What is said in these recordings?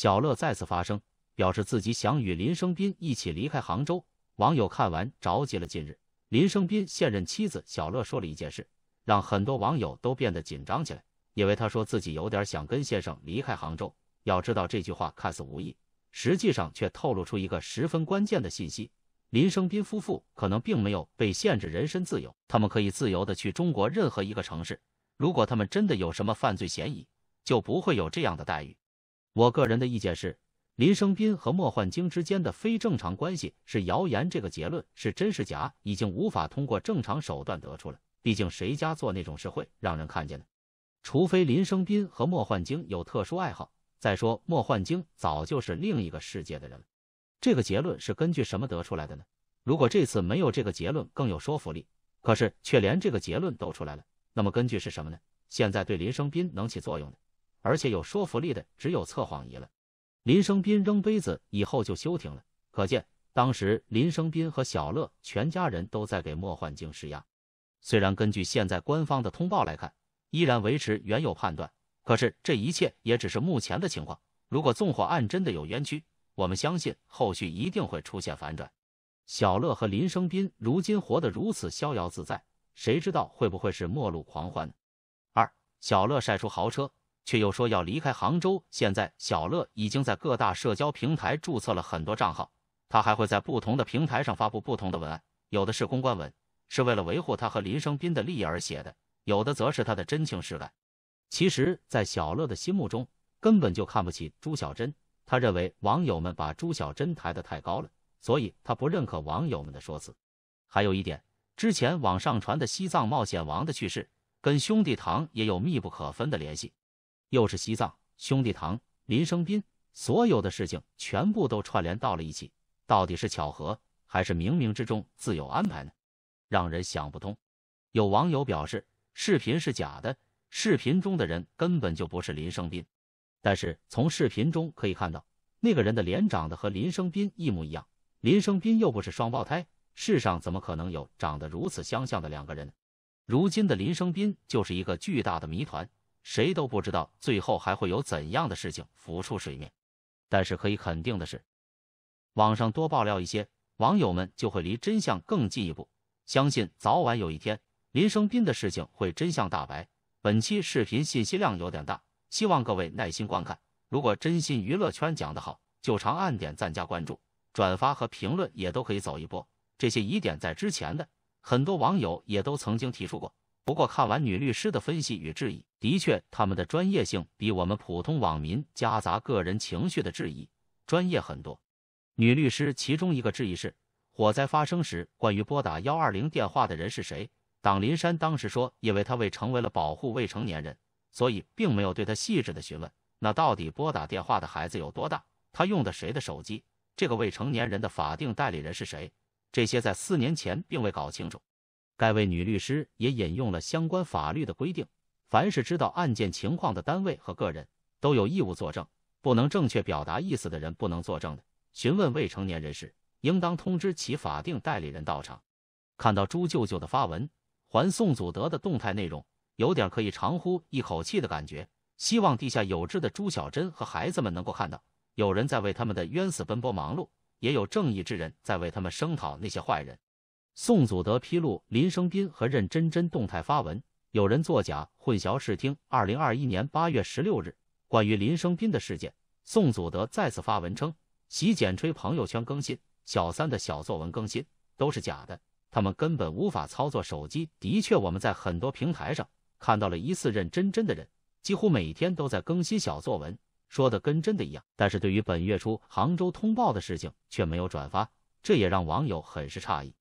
小乐再次发声，表示自己想与林生斌一起离开杭州。网友看完着急了。近日，林生斌现任妻子小乐说了一件事，让很多网友都变得紧张起来，因为他说自己有点想跟先生离开杭州。要知道，这句话看似无意，实际上却透露出一个十分关键的信息：林生斌夫妇可能并没有被限制人身自由，他们可以自由地去中国任何一个城市。如果他们真的有什么犯罪嫌疑，就不会有这样的待遇。我个人的意见是，林生斌和莫幻晶之间的非正常关系是谣言。这个结论是真是假，已经无法通过正常手段得出了。毕竟谁家做那种事会让人看见呢？除非林生斌和莫幻晶有特殊爱好。再说莫幻晶早就是另一个世界的人了。这个结论是根据什么得出来的呢？如果这次没有这个结论更有说服力，可是却连这个结论都出来了，那么根据是什么呢？现在对林生斌能起作用的？而且有说服力的只有测谎仪了。林生斌扔杯子以后就休庭了，可见当时林生斌和小乐全家人都在给莫焕晶施压。虽然根据现在官方的通报来看，依然维持原有判断，可是这一切也只是目前的情况。如果纵火案真的有冤屈，我们相信后续一定会出现反转。小乐和林生斌如今活得如此逍遥自在，谁知道会不会是末路狂欢？呢？二小乐晒出豪车。却又说要离开杭州。现在，小乐已经在各大社交平台注册了很多账号，他还会在不同的平台上发布不同的文案，有的是公关文，是为了维护他和林生斌的利益而写的；有的则是他的真情实感。其实，在小乐的心目中，根本就看不起朱小贞，他认为网友们把朱小贞抬得太高了，所以他不认可网友们的说辞。还有一点，之前网上传的西藏冒险王的去世，跟兄弟堂也有密不可分的联系。又是西藏兄弟堂林生斌，所有的事情全部都串联到了一起，到底是巧合还是冥冥之中自有安排呢？让人想不通。有网友表示，视频是假的，视频中的人根本就不是林生斌。但是从视频中可以看到，那个人的脸长得和林生斌一模一样。林生斌又不是双胞胎，世上怎么可能有长得如此相像的两个人？如今的林生斌就是一个巨大的谜团。谁都不知道最后还会有怎样的事情浮出水面，但是可以肯定的是，网上多爆料一些，网友们就会离真相更近一步。相信早晚有一天，林生斌的事情会真相大白。本期视频信息量有点大，希望各位耐心观看。如果真心娱乐圈讲得好，就长按点赞加关注、转发和评论也都可以走一波。这些疑点在之前的很多网友也都曾经提出过，不过看完女律师的分析与质疑。的确，他们的专业性比我们普通网民夹杂个人情绪的质疑专业很多。女律师其中一个质疑是：火灾发生时，关于拨打幺二零电话的人是谁？党林山当时说，因为他未成为了保护未成年人，所以并没有对他细致的询问。那到底拨打电话的孩子有多大？他用的谁的手机？这个未成年人的法定代理人是谁？这些在四年前并未搞清楚。该位女律师也引用了相关法律的规定。凡是知道案件情况的单位和个人都有义务作证，不能正确表达意思的人不能作证的。询问未成年人时，应当通知其法定代理人到场。看到朱舅舅的发文，还宋祖德的动态内容，有点可以长呼一口气的感觉。希望地下有知的朱小珍和孩子们能够看到，有人在为他们的冤死奔波忙碌，也有正义之人在为他们声讨那些坏人。宋祖德披露林生斌和任真真动态发文。有人作假，混淆视听。二零二一年八月十六日，关于林生斌的事件，宋祖德再次发文称，洗剪吹朋友圈更新、小三的小作文更新都是假的，他们根本无法操作手机。的确，我们在很多平台上看到了疑似认真真的人，几乎每天都在更新小作文，说的跟真的一样。但是对于本月初杭州通报的事情却没有转发，这也让网友很是诧异。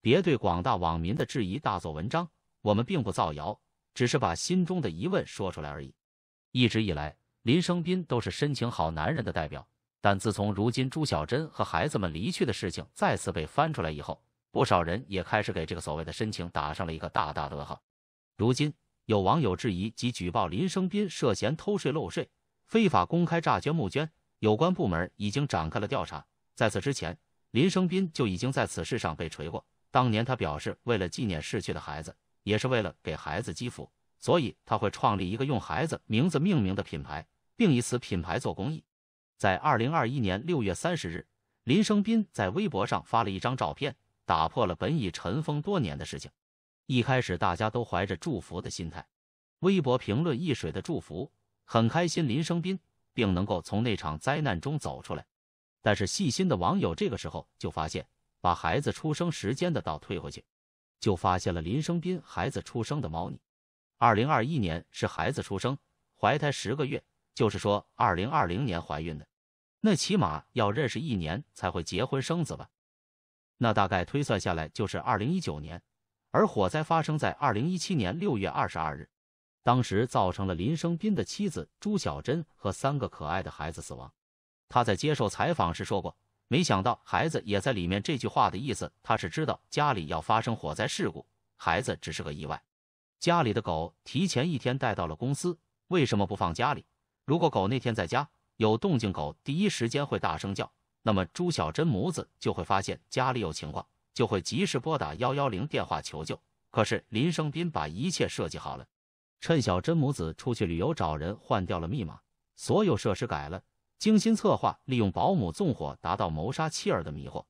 别对广大网民的质疑大做文章。我们并不造谣，只是把心中的疑问说出来而已。一直以来，林生斌都是深情好男人的代表，但自从如今朱小贞和孩子们离去的事情再次被翻出来以后，不少人也开始给这个所谓的深情打上了一个大大的问号。如今，有网友质疑及举报林生斌涉嫌偷税漏税、非法公开诈捐募捐，有关部门已经展开了调查。在此之前，林生斌就已经在此事上被锤过。当年，他表示为了纪念逝去的孩子。也是为了给孩子积福，所以他会创立一个用孩子名字命名的品牌，并以此品牌做公益。在二零二一年六月三十日，林生斌在微博上发了一张照片，打破了本已尘封多年的事情。一开始大家都怀着祝福的心态，微博评论易水的祝福很开心林生斌，并能够从那场灾难中走出来。但是细心的网友这个时候就发现，把孩子出生时间的倒退回去。就发现了林生斌孩子出生的猫腻。二零二一年是孩子出生，怀胎十个月，就是说二零二零年怀孕的，那起码要认识一年才会结婚生子吧？那大概推算下来就是二零一九年，而火灾发生在二零一七年六月二十二日，当时造成了林生斌的妻子朱小珍和三个可爱的孩子死亡。他在接受采访时说过。没想到孩子也在里面。这句话的意思，他是知道家里要发生火灾事故，孩子只是个意外。家里的狗提前一天带到了公司，为什么不放家里？如果狗那天在家，有动静，狗第一时间会大声叫，那么朱小珍母子就会发现家里有情况，就会及时拨打幺幺零电话求救。可是林生斌把一切设计好了，趁小珍母子出去旅游找人换掉了密码，所有设施改了。精心策划，利用保姆纵火达到谋杀妻儿的迷惑。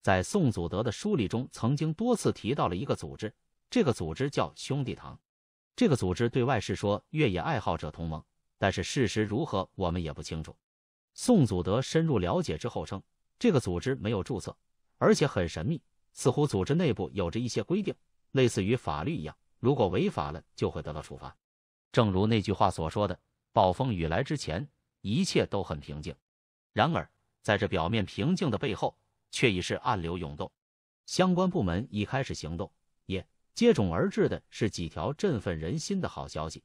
在宋祖德的书里中，曾经多次提到了一个组织，这个组织叫兄弟堂。这个组织对外是说越野爱好者同盟，但是事实如何，我们也不清楚。宋祖德深入了解之后称，这个组织没有注册，而且很神秘，似乎组织内部有着一些规定，类似于法律一样，如果违法了就会得到处罚。正如那句话所说的：“暴风雨来之前。”一切都很平静，然而在这表面平静的背后，却已是暗流涌动。相关部门已开始行动，也接踵而至的是几条振奋人心的好消息。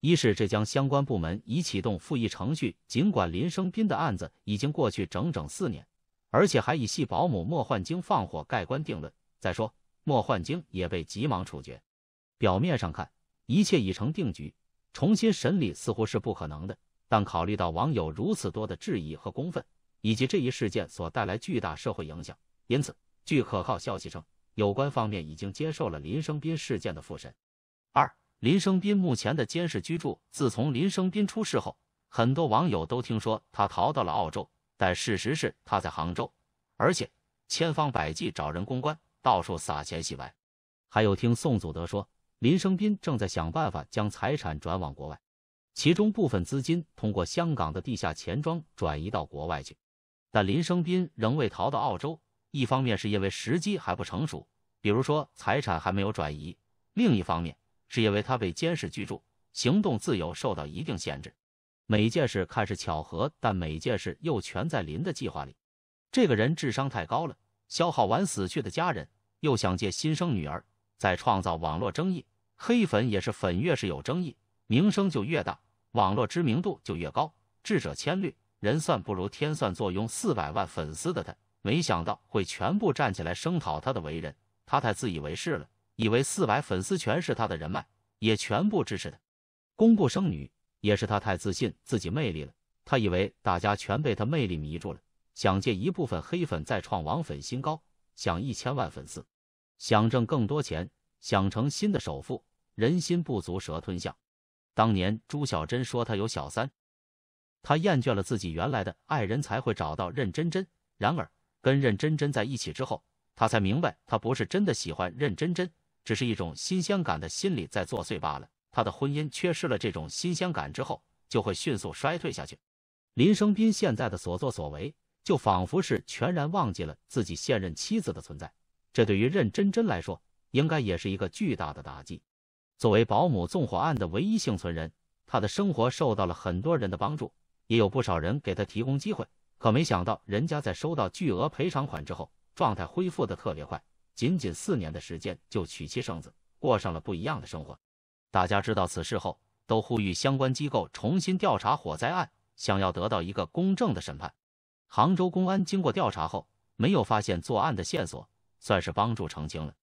一是浙江相关部门已启动复议程序，尽管林生斌的案子已经过去整整四年，而且还以系保姆莫焕晶放火盖棺定论。再说莫焕晶也被急忙处决，表面上看一切已成定局，重新审理似乎是不可能的。但考虑到网友如此多的质疑和公愤，以及这一事件所带来巨大社会影响，因此，据可靠消息称，有关方面已经接受了林生斌事件的复审。二、林生斌目前的监视居住。自从林生斌出事后，很多网友都听说他逃到了澳洲，但事实是他在杭州，而且千方百计找人公关，到处撒钱洗白。还有听宋祖德说，林生斌正在想办法将财产转往国外。其中部分资金通过香港的地下钱庄转移到国外去，但林生斌仍未逃到澳洲。一方面是因为时机还不成熟，比如说财产还没有转移；另一方面是因为他被监视居住，行动自由受到一定限制。每件事看似巧合，但每件事又全在林的计划里。这个人智商太高了，消耗完死去的家人，又想借新生女儿再创造网络争议，黑粉也是粉，越是有争议，名声就越大。网络知名度就越高，智者千虑，人算不如天算。坐拥四百万粉丝的他，没想到会全部站起来声讨他的为人。他太自以为是了，以为四百粉丝全是他的人脉，也全部支持他。公布生女也是他太自信自己魅力了，他以为大家全被他魅力迷住了，想借一部分黑粉再创网粉新高，想一千万粉丝，想挣更多钱，想成新的首富。人心不足蛇吞象。当年朱小珍说他有小三，他厌倦了自己原来的爱人才会找到任真真。然而跟任真真在一起之后，他才明白他不是真的喜欢任真真，只是一种新鲜感的心理在作祟罢了。他的婚姻缺失了这种新鲜感之后，就会迅速衰退下去。林生斌现在的所作所为，就仿佛是全然忘记了自己现任妻子的存在。这对于任真真来说，应该也是一个巨大的打击。作为保姆纵火案的唯一幸存人，他的生活受到了很多人的帮助，也有不少人给他提供机会。可没想到，人家在收到巨额赔偿款之后，状态恢复的特别快，仅仅四年的时间就娶妻生子，过上了不一样的生活。大家知道此事后，都呼吁相关机构重新调查火灾案，想要得到一个公正的审判。杭州公安经过调查后，没有发现作案的线索，算是帮助澄清了。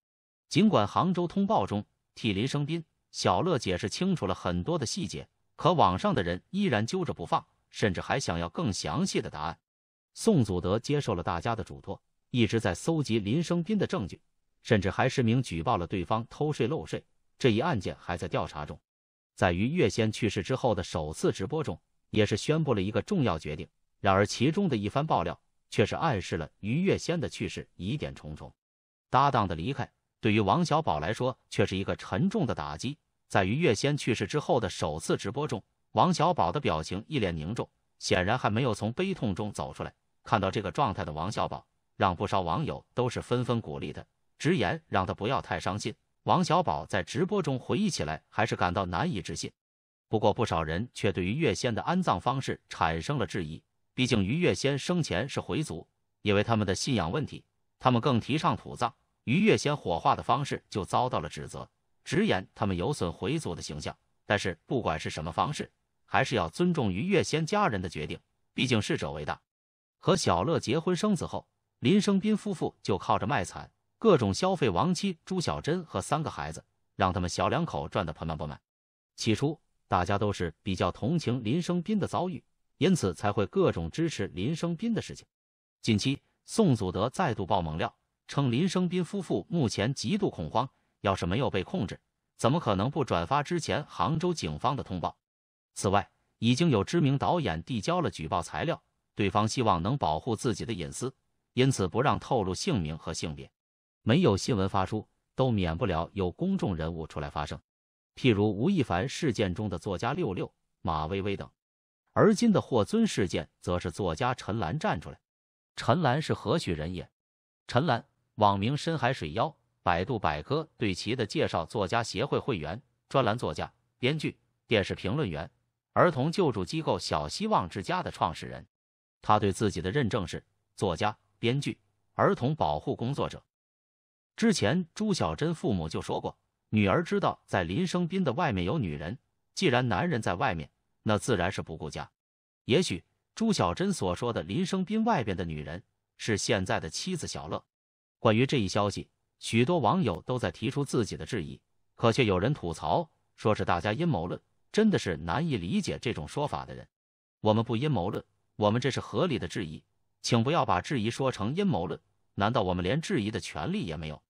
尽管杭州通报中替林生斌。小乐解释清楚了很多的细节，可网上的人依然揪着不放，甚至还想要更详细的答案。宋祖德接受了大家的嘱托，一直在搜集林生斌的证据，甚至还实名举报了对方偷税漏税。这一案件还在调查中。在于月仙去世之后的首次直播中，也是宣布了一个重要决定。然而其中的一番爆料，却是暗示了于月仙的去世疑点重重，搭档的离开。对于王小宝来说，却是一个沉重的打击。在于月仙去世之后的首次直播中，王小宝的表情一脸凝重，显然还没有从悲痛中走出来。看到这个状态的王小宝，让不少网友都是纷纷鼓励他，直言让他不要太伤心。王小宝在直播中回忆起来，还是感到难以置信。不过，不少人却对于月仙的安葬方式产生了质疑。毕竟于月仙生前是回族，因为他们的信仰问题，他们更提倡土葬。于月仙火化的方式就遭到了指责，直言他们有损回族的形象。但是不管是什么方式，还是要尊重于月仙家人的决定，毕竟逝者为大。和小乐结婚生子后，林生斌夫妇就靠着卖惨，各种消费亡妻朱小贞和三个孩子，让他们小两口赚得盆满钵满。起初大家都是比较同情林生斌的遭遇，因此才会各种支持林生斌的事情。近期宋祖德再度爆猛料。称林生斌夫妇目前极度恐慌，要是没有被控制，怎么可能不转发之前杭州警方的通报？此外，已经有知名导演递交了举报材料，对方希望能保护自己的隐私，因此不让透露姓名和性别。没有新闻发出，都免不了有公众人物出来发声，譬如吴亦凡事件中的作家六六、马薇薇等，而今的霍尊事件，则是作家陈岚站出来。陈岚是何许人也？陈岚。网名深海水妖，百度百科对其的介绍：作家协会会员、专栏作家、编剧、电视评论员、儿童救助机构小希望之家的创始人。他对自己的认证是作家、编剧、儿童保护工作者。之前朱小珍父母就说过，女儿知道在林生斌的外面有女人，既然男人在外面，那自然是不顾家。也许朱小珍所说的林生斌外边的女人是现在的妻子小乐。关于这一消息，许多网友都在提出自己的质疑，可却有人吐槽，说是大家阴谋论，真的是难以理解这种说法的人。我们不阴谋论，我们这是合理的质疑，请不要把质疑说成阴谋论。难道我们连质疑的权利也没有？